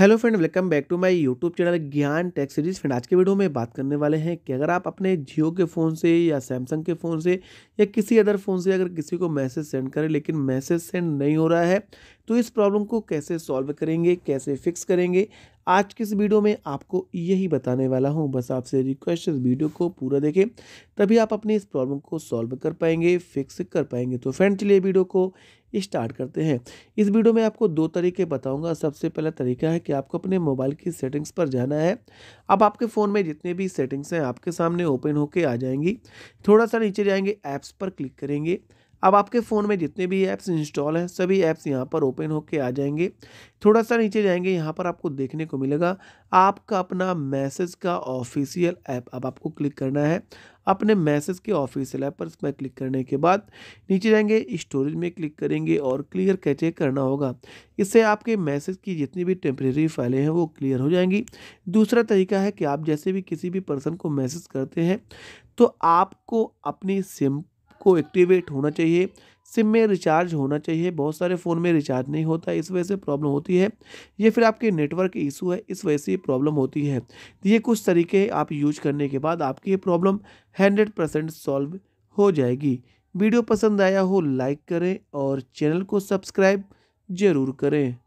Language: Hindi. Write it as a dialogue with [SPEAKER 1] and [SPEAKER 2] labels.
[SPEAKER 1] hello friend welcome back to my YouTube channel Gyan tech series friend आज के वीडियो में बात करने वाले हैं कि अगर आप अपने जियो के फ़ोन से या सैमसंग के फ़ोन से या किसी अदर फ़ोन से अगर किसी को मैसेज सेंड करें लेकिन मैसेज सेंड नहीं हो रहा है तो इस प्रॉब्लम को कैसे सॉल्व करेंगे कैसे फिक्स करेंगे आज की इस वीडियो में आपको यही बताने वाला हूं बस आपसे रिक्वेस्ट इस वीडियो को पूरा देखें तभी आप अपनी इस प्रॉब्लम को सॉल्व कर पाएंगे फिक्स कर पाएंगे तो फ्रेंड चलिए वीडियो को स्टार्ट करते हैं इस वीडियो में आपको दो तरीके बताऊंगा सबसे पहला तरीका है कि आपको अपने मोबाइल की सेटिंग्स पर जाना है अब आपके फ़ोन में जितने भी सेटिंग्स हैं आपके सामने ओपन होके आ जाएंगी थोड़ा सा नीचे जाएंगे ऐप्स पर क्लिक करेंगे अब आपके फ़ोन में जितने भी ऐप्स इंस्टॉल हैं सभी ऐप्स यहाँ पर ओपन होके आ जाएंगे थोड़ा सा नीचे जाएंगे यहाँ पर आपको देखने को मिलेगा आपका अपना मैसेज का ऑफिशियल ऐप अब आपको क्लिक करना है अपने मैसेज के ऑफिशियल ऐप पर इसमें क्लिक करने के बाद नीचे जाएंगे स्टोरेज में क्लिक करेंगे और क्लियर कैचे करना होगा इससे आपके मैसेज की जितनी भी टेम्प्रेरी फाइलें हैं वो क्लियर हो जाएंगी दूसरा तरीका है कि आप जैसे भी किसी भी पर्सन को मैसेज करते हैं तो आपको अपनी सिम आपको एक्टिवेट होना चाहिए सिम में रिचार्ज होना चाहिए बहुत सारे फ़ोन में रिचार्ज नहीं होता इस वजह से प्रॉब्लम होती है ये फिर आपके नेटवर्क इशू है इस वजह से प्रॉब्लम होती है ये कुछ तरीके आप यूज करने के बाद आपकी ये प्रॉब्लम हंड्रेड परसेंट सॉल्व हो जाएगी वीडियो पसंद आया हो लाइक करें और चैनल को सब्सक्राइब ज़रूर करें